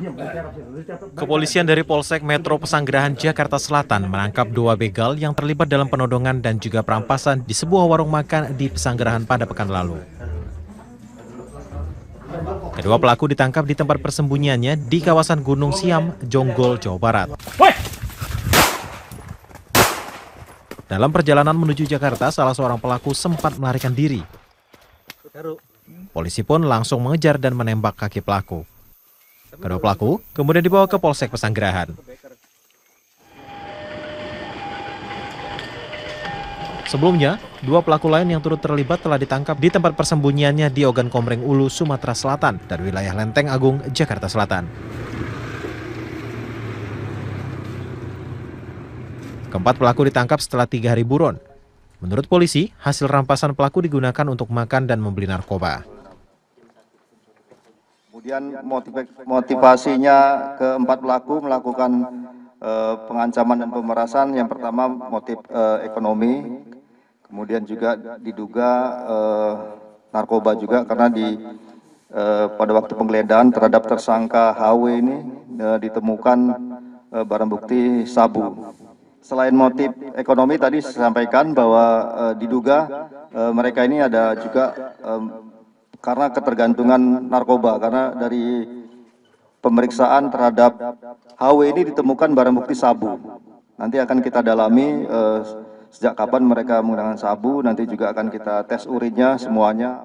Iya, eh, kepolisian dari Polsek Metro Pesanggerahan Jakarta Selatan menangkap dua begal yang terlibat dalam penodongan dan juga perampasan di sebuah warung makan di Pesanggerahan pada pekan lalu. Kedua pelaku ditangkap di tempat persembunyiannya di kawasan Gunung Siam, Jonggol, Jawa Barat. Dalam perjalanan menuju Jakarta, salah seorang pelaku sempat melarikan diri. Polisi pun langsung mengejar dan menembak kaki pelaku. Kedua pelaku kemudian dibawa ke Polsek Pesanggerahan. Sebelumnya, dua pelaku lain yang turut terlibat telah ditangkap di tempat persembunyiannya di Ogan Komering Ulu, Sumatera Selatan dan wilayah Lenteng Agung, Jakarta Selatan. Keempat pelaku ditangkap setelah tiga hari buron. Menurut polisi, hasil rampasan pelaku digunakan untuk makan dan membeli narkoba. Kemudian motivasinya keempat pelaku melakukan uh, pengancaman dan pemerasan. Yang pertama motif uh, ekonomi, kemudian juga diduga uh, narkoba juga karena di uh, pada waktu penggeledahan terhadap tersangka HW ini uh, ditemukan uh, barang bukti sabu. Selain motif ekonomi tadi disampaikan bahwa uh, diduga uh, mereka ini ada juga uh, karena ketergantungan narkoba karena dari pemeriksaan terhadap HW ini ditemukan barang bukti sabu. Nanti akan kita dalami eh, sejak kapan mereka menggunakan sabu, nanti juga akan kita tes urinnya semuanya.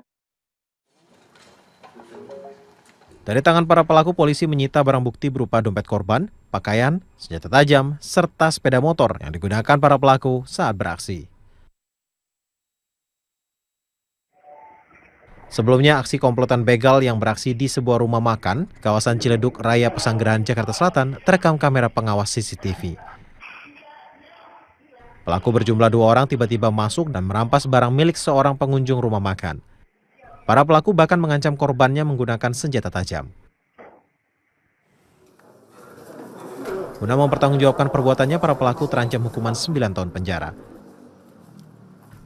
Dari tangan para pelaku, polisi menyita barang bukti berupa dompet korban, pakaian, senjata tajam, serta sepeda motor yang digunakan para pelaku saat beraksi. Sebelumnya, aksi komplotan begal yang beraksi di sebuah rumah makan, kawasan Ciledug, Raya Pesanggerahan, Jakarta Selatan, terekam kamera pengawas CCTV. Pelaku berjumlah dua orang tiba-tiba masuk dan merampas barang milik seorang pengunjung rumah makan. Para pelaku bahkan mengancam korbannya menggunakan senjata tajam. Guna mempertanggungjawabkan perbuatannya, para pelaku terancam hukuman 9 tahun penjara.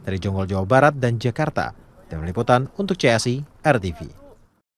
Dari Jonggol, Jawa Barat dan Jakarta, Tim Liputan untuk CSI RTV.